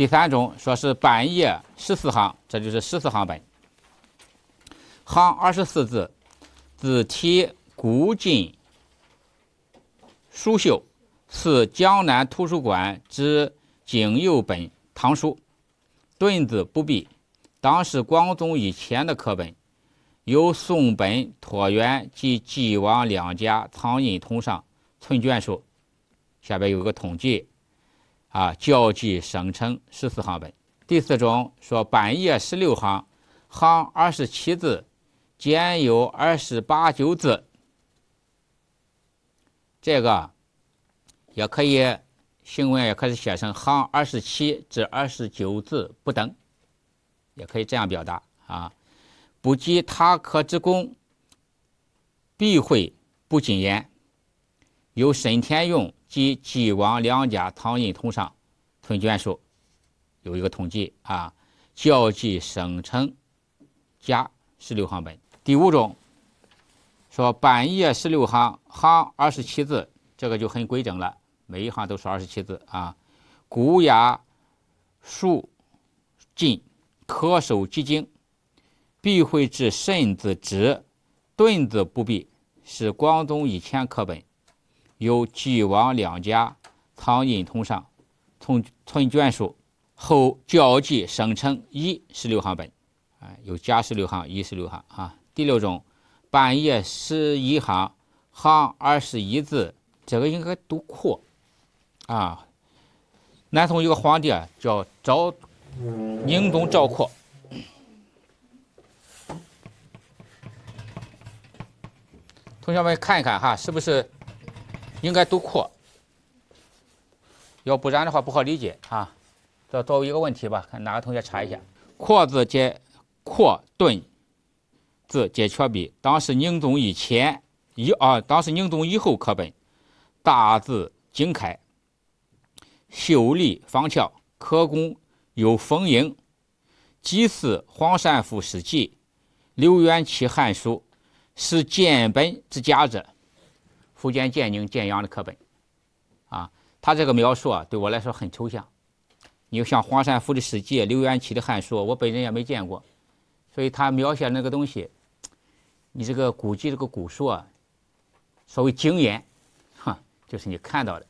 第三种说是半夜十四行，这就是十四行本，行二十四字，字体古劲，疏秀，似江南图书馆之景佑本唐书，顿字不必，当是光宗以前的课本，由宋本椭元及纪王两家藏印通上存卷数，下边有个统计。啊，交际省成十四行本。第四种说半夜十六行，行二十七字，兼有二十八九字。这个也可以行文，也可以写成行二十七至二十九字不等，也可以这样表达啊。不及他科之功，必会不谨言，有审天用。及寄往两家藏印同上存卷数有一个统计啊，校记省称加十六行本。第五种说半夜十六行，行二十七字，这个就很规整了，每一行都是二十七字啊。古雅数尽，科守集精，必会至慎字止，顿字不必，是光宗以前课本。有纪王两家藏印通上，从存卷数后交际生称一十六行本，啊，有加十六行一十六行啊。第六种半夜十一行，行二十一字，这个应该读扩啊。南宋一个皇帝啊，叫赵宁宗赵括。同学们看一看哈，是不是？应该读“扩”，要不然的话不好理解啊。这作为一个问题吧，看哪个同学查一下。“扩”字解“扩”，“顿”字解“缺笔”。当时宁宗以前，一啊，当时宁宗以后，刻本大字精楷，秀丽方俏，刻工有丰盈，几似《黄山赋史记》《刘元起汉书》，是建本之佳者。福建建宁建阳的课本，啊，他这个描述啊，对我来说很抽象。你像黄山赋的史记、刘元起的汉书，我本人也没见过，所以他描写那个东西，你这个古籍这个古书啊，所谓精研，哈，就是你看到的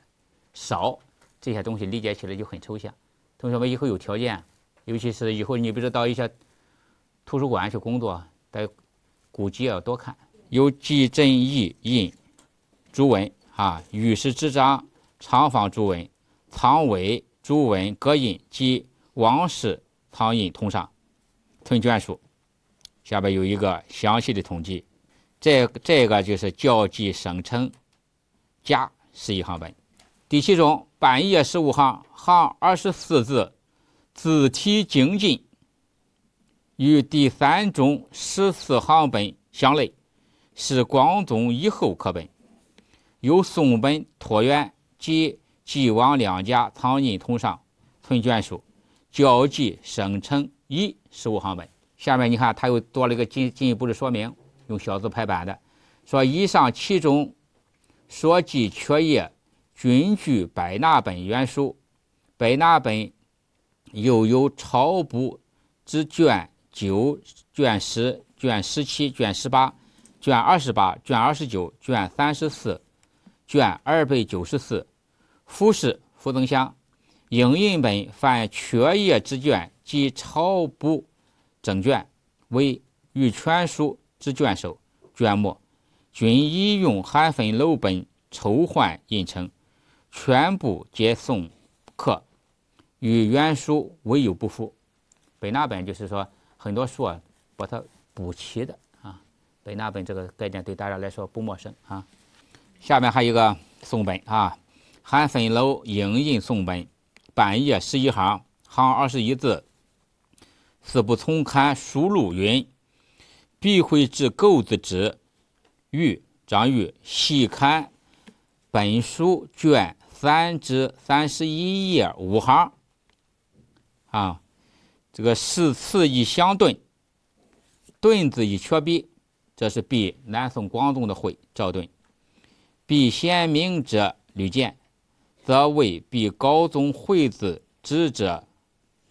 少，这些东西理解起来就很抽象。同学们以后有条件，尤其是以后你比如到一些图书馆去工作，在古籍要多看。有季振义印。朱文啊，玉石之渣，长方朱文，苍尾朱文，各印及王氏苍印同上，存卷数。下边有一个详细的统计。这这个就是教记省称甲十一行本，第七种半页十五行，行二十四字，字体精进，与第三种十四行本相类，是光宗以后刻本。由宋本、拓元及纪王两家藏印同上存卷数，交际生成一十五行本。下面你看，他又做了一个进进一步的说明，用小字排版的，说以上七种所记缺页均据百纳本原书，百纳本又有抄补之卷九、卷十、卷十七、卷十八、卷二十八、卷二十九、卷三十四。卷二百九十四，复氏傅增湘，影印本凡缺页之卷及超补整卷，为与全书之卷首、卷末均已用含分楼本抽换印成，全部皆送刻，与原书唯有不符。本那本就是说，很多书啊把它补齐的啊，本那本这个概念对大家来说不陌生啊。下面还有一个宋本啊，《韩粉楼影印宋本》，半页十一行，行二十一字。四不从刊书录云，必会至构字之，玉张玉细看本书卷三至三十一页五行。啊，这个是次以相顿，顿字以缺笔，这是避南宋光宗的讳赵顿。必贤明者屡见，则为必高宗惠子之者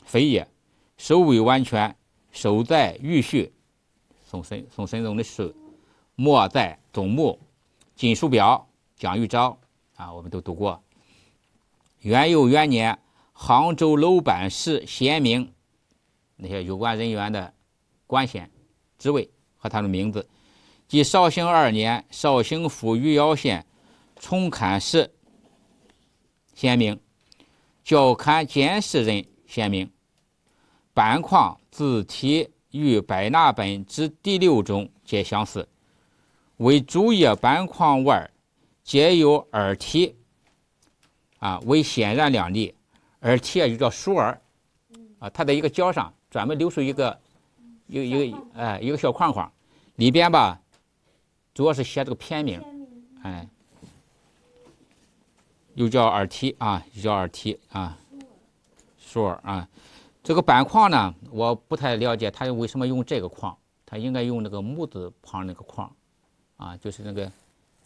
非也。首尾完全，首在《玉序》，宋神宋神宗的书；末在《总目》《锦书表》《蒋玉昭》啊，我们都读过。元佑元年，杭州楼板市贤明，那些有关人员的官衔、职位和他的名字。即绍兴二年，绍兴府余姚县。重刊式。显明，校刊监示人显明，版框字体与百纳本之第六种皆相似，为竹叶版框外皆有耳题，啊，为显然两例。耳题也又叫书耳，啊，它在一个角上专门留出一个，一一个哎一个小框框，里边吧主要是写这个片名，哎。又叫耳提啊，又叫耳提啊，竖尔啊，这个板框呢，我不太了解，它为什么用这个框？它应该用那个木字旁那个框啊，就是那个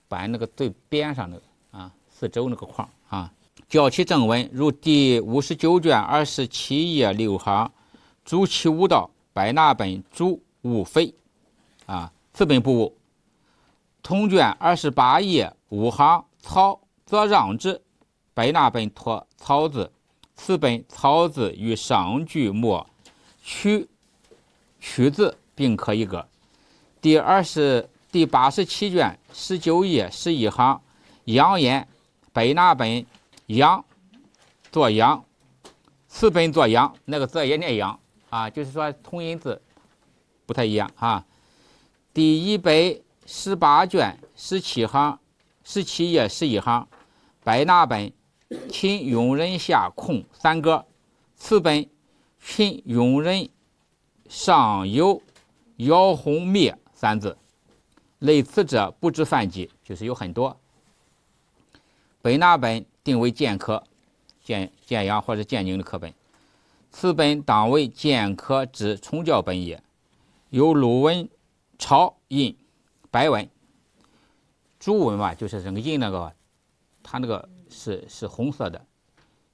板那个最边上的啊，四周那个框啊。教其正文，如第五十九卷二十七页六行，朱其无道百纳本诸误非，啊，四本不误。同卷二十八页五行，曹。所让之，白纳本托草字，此本草字与上句末曲曲字并可一个。第二十第八十七卷十九页十一行，阳言白纳本阳作阳，此本作阳，那个字也念阳啊，就是说同音字不太一样啊。第一百十八卷十七行十七页十一行。白那本《秦雍人下空三歌》，此本《秦雍人》上有“姚红灭”三字，类此者不知三几，就是有很多。白那本定为建科、建建阳或者建宁的课本，此本当为建科之重教本也，有鲁文朝印、白文、朱文吧，就是整个印那个。它那个是是红色的，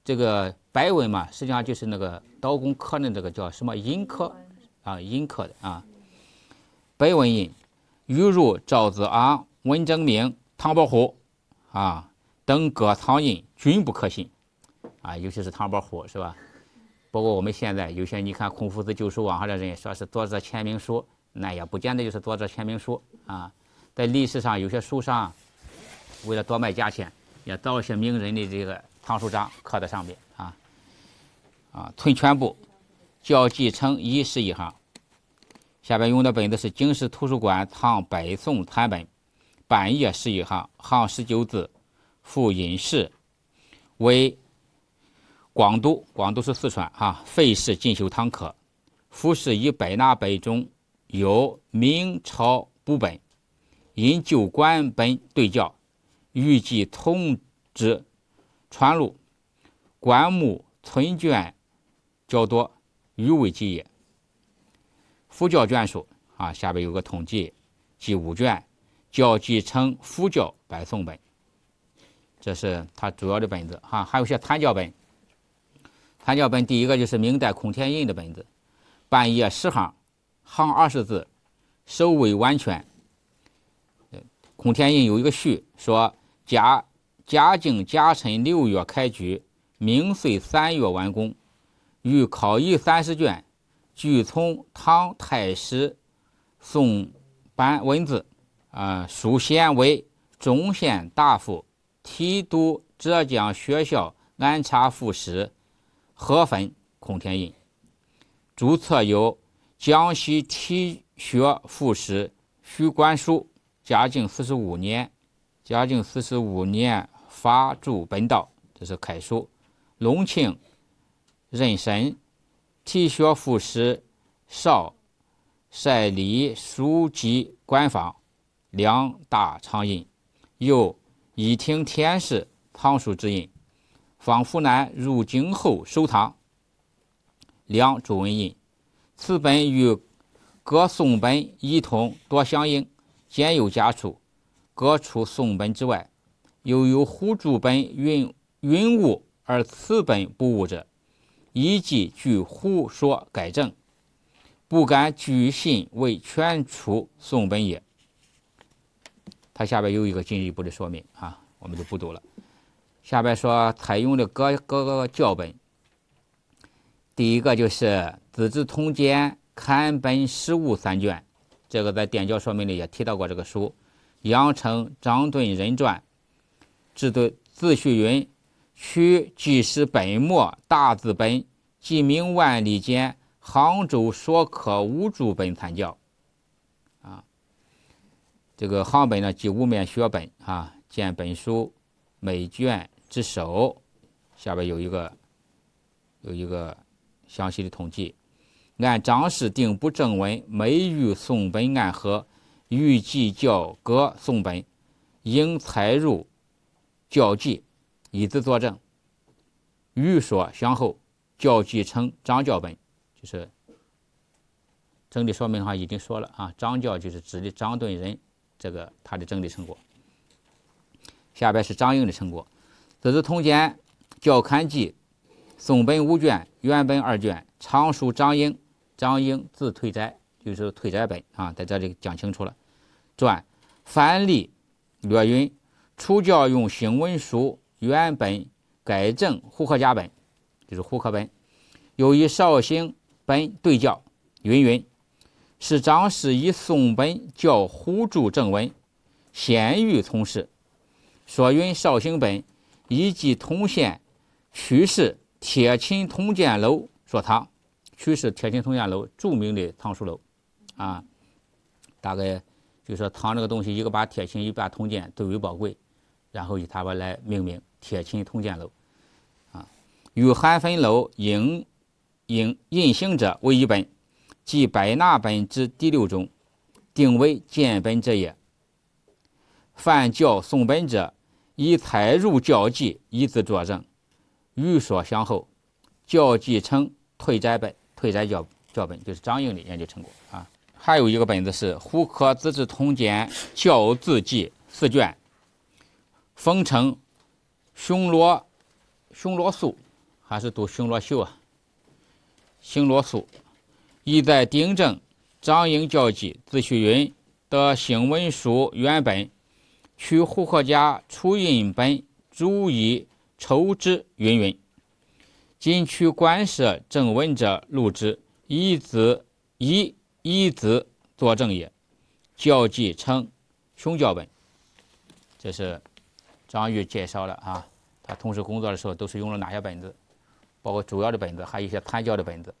这个白文嘛，实际上就是那个刀工刻的，这个叫什么阴刻啊，阴刻的啊，白文印，如入赵子昂、文征明、唐伯虎啊等各藏印均不可信啊，尤其是唐伯虎是吧？包括我们现在有些你看《孔夫子旧书》网上的人说是作者签名书，那也不见得就是作者签名书啊。在历史上，有些书上为了多卖价钱。也造一些名人的这个藏书章刻在上面啊啊存全部，叫继承一十一行，下边用的本子是京师图书馆藏北宋残本，版页十一行，行十九字，附隐士为广都，广都是四川啊，费氏进修堂刻，服饰以百纳百中，有明朝补本，因旧官本对照。预计从之川路棺木存卷较多，余未及也。佛教卷数啊，下边有个统计，即五卷，教继称佛教白宋本。这是它主要的本子哈，还有些参教本。参教本第一个就是明代孔天印的本子，半页十行，行二十字，首尾完全。孔天印有一个序说。嘉嘉靖嘉辰六月开局，明岁三月完工，欲考义三十卷，据从唐太史宋版文字。啊，书写为中县大夫，提督浙江学校，安插副使，河分孔天印。主册有江西提学副使徐观书，嘉靖四十五年。嘉靖四十五年，发铸本道，这是楷书。隆庆任申，提学副使，少，赛礼书籍官方，两大长印，又以听田氏藏书之印。方福南入京后收藏，两朱文印。此本与各宋本一同多相应，兼有夹处。革出宋本之外，又有胡主本云云物而此本不物者，以及据胡说改正，不敢据信为全出宋本也。他下边有一个进一步的说明啊，我们就不读了。下边说采用的各各个教本，第一个就是《子治通鉴刊本实务三卷，这个在点教说明里也提到过这个书。《杨城张敦仁传》自自序云：“取纪事本末大字本，即明万历间杭州说可吴主本参教。”啊，这个行本呢，即五面学本啊。见本书每卷之首下边有一个有一个详细的统计，按张氏定补正文，每遇宋本暗合。预计教格宋本，应采入教记，以资作证。欲说相后，教记称张教本，就是整理说明上已经说了啊。张教就是指的张敦仁这个他的整理成果。下边是张英的成果，《资治通鉴教刊记》宋本五卷，元本二卷。常书张英，张英字退斋，就是退斋本啊，在这里讲清楚了。传范例略云：初教用行文书原本改正胡可家本，就是胡克本。又以绍兴本对教云云。是张氏以宋本教胡注正文，先于从事。说云绍兴本以及通县曲氏铁琴铜剑楼所藏，曲氏铁琴铜剑楼著名的藏书楼，啊，大概。就说藏这个东西，一个把《铁琴》，一把《铜剑，最为宝贵，然后以它们来命名《铁琴铜剑楼》，啊，与寒芬楼、影影印行者为一本，即百纳本之第六种，定为鉴本者也。范教宋本者，以采入教记以字作证，欲所相后，教记称退斋本，退斋教教本就是张应的研究成果啊。还有一个本子是《胡可资治通鉴校字记》四卷，封城匈罗匈罗素还是读匈罗秀啊？熊罗素意在订正张英教记自序云的行文书原本，取胡克家初印本逐一抽之云云。今取官舍正文者录之，以子一。一子作证也，教记称，兄教本。这是张玉介绍了啊，他从事工作的时候都是用了哪些本子，包括主要的本子，还有一些参教的本子。